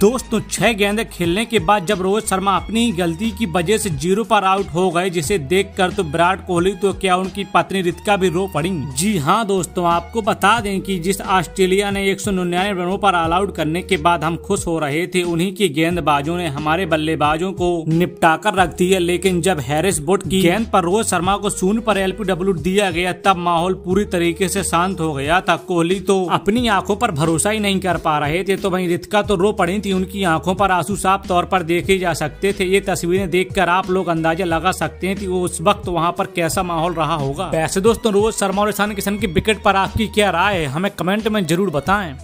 दोस्तों तो छह गेंदे खेलने के बाद जब रोहित शर्मा अपनी गलती की वजह से जीरो पर आउट हो गए जिसे देखकर तो विराट कोहली तो क्या उनकी पत्नी रितिका भी रो पड़ी जी हाँ दोस्तों आपको बता दें कि जिस ऑस्ट्रेलिया ने एक रनों पर ऑल आउट करने के बाद हम खुश हो रहे थे उन्हीं की गेंदबाजों ने हमारे बल्लेबाजों को निपटा कर रख दिया लेकिन जब हैरिस बोट की गेंद पर रोहित शर्मा को शून्य पर एलपीडब्ल्यू दिया गया तब माहौल पूरी तरीके से शांत हो गया था कोहली तो अपनी आंखों पर भरोसा ही नहीं कर पा रहे थे तो वही रितिका तो रो पड़ी थी उनकी आंखों पर आंसू साफ तौर पर देखे जा सकते थे ये तस्वीरें देखकर आप लोग अंदाजा लगा सकते हैं कि वो उस वक्त वहाँ पर कैसा माहौल रहा होगा वैसे दोस्तों रोहित शर्मा और ईशान किशन की विकेट पर आपकी क्या राय है हमें कमेंट में जरूर बताएं